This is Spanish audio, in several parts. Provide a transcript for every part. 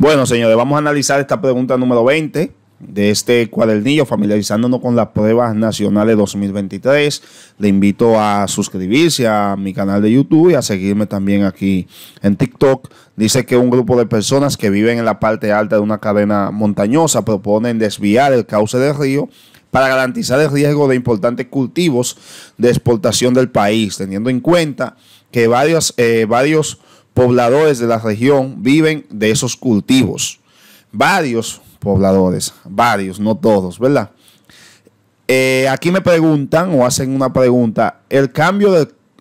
Bueno, señores, vamos a analizar esta pregunta número 20 de este cuadernillo, familiarizándonos con las pruebas nacionales 2023. Le invito a suscribirse a mi canal de YouTube y a seguirme también aquí en TikTok. Dice que un grupo de personas que viven en la parte alta de una cadena montañosa proponen desviar el cauce del río para garantizar el riesgo de importantes cultivos de exportación del país, teniendo en cuenta que varios, eh, varios pobladores de la región viven de esos cultivos. Varios pobladores, varios, no todos, ¿verdad? Eh, aquí me preguntan o hacen una pregunta, ¿el cambio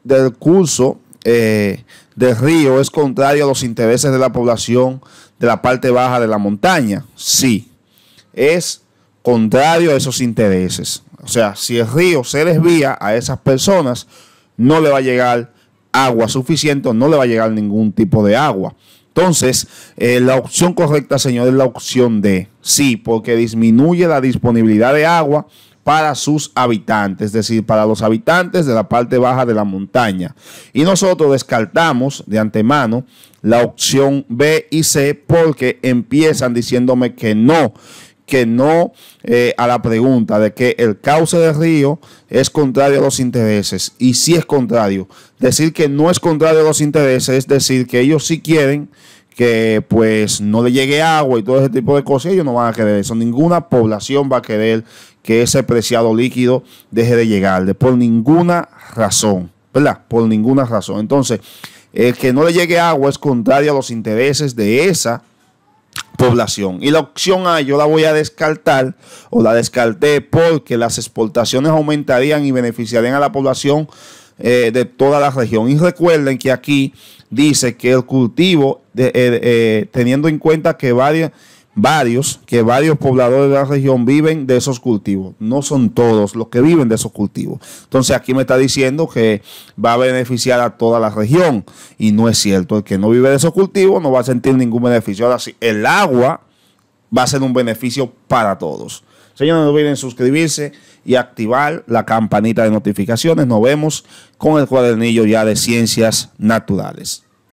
del, curso eh, del río es contrario a los intereses de la población de la parte baja de la montaña? Sí, es contrario a esos intereses. O sea, si el río se desvía a esas personas, no le va a llegar agua suficiente no le va a llegar ningún tipo de agua. Entonces, eh, la opción correcta, señor, es la opción D. Sí, porque disminuye la disponibilidad de agua para sus habitantes, es decir, para los habitantes de la parte baja de la montaña. Y nosotros descartamos de antemano la opción B y C porque empiezan diciéndome que no, que no eh, a la pregunta de que el cauce del río es contrario a los intereses. Y si sí es contrario. Decir que no es contrario a los intereses es decir que ellos sí quieren que pues no le llegue agua y todo ese tipo de cosas. Ellos no van a querer eso. Ninguna población va a querer que ese preciado líquido deje de llegarle por ninguna razón. ¿Verdad? Por ninguna razón. Entonces, el que no le llegue agua es contrario a los intereses de esa población. Y la opción A yo la voy a descartar o la descarté porque las exportaciones aumentarían y beneficiarían a la población eh, de toda la región. Y recuerden que aquí dice que el cultivo, de, eh, eh, teniendo en cuenta que varias varios, que varios pobladores de la región viven de esos cultivos. No son todos los que viven de esos cultivos. Entonces aquí me está diciendo que va a beneficiar a toda la región y no es cierto. El que no vive de esos cultivos no va a sentir ningún beneficio. Ahora sí, el agua va a ser un beneficio para todos. Señores, no olviden suscribirse y activar la campanita de notificaciones. Nos vemos con el cuadernillo ya de ciencias naturales.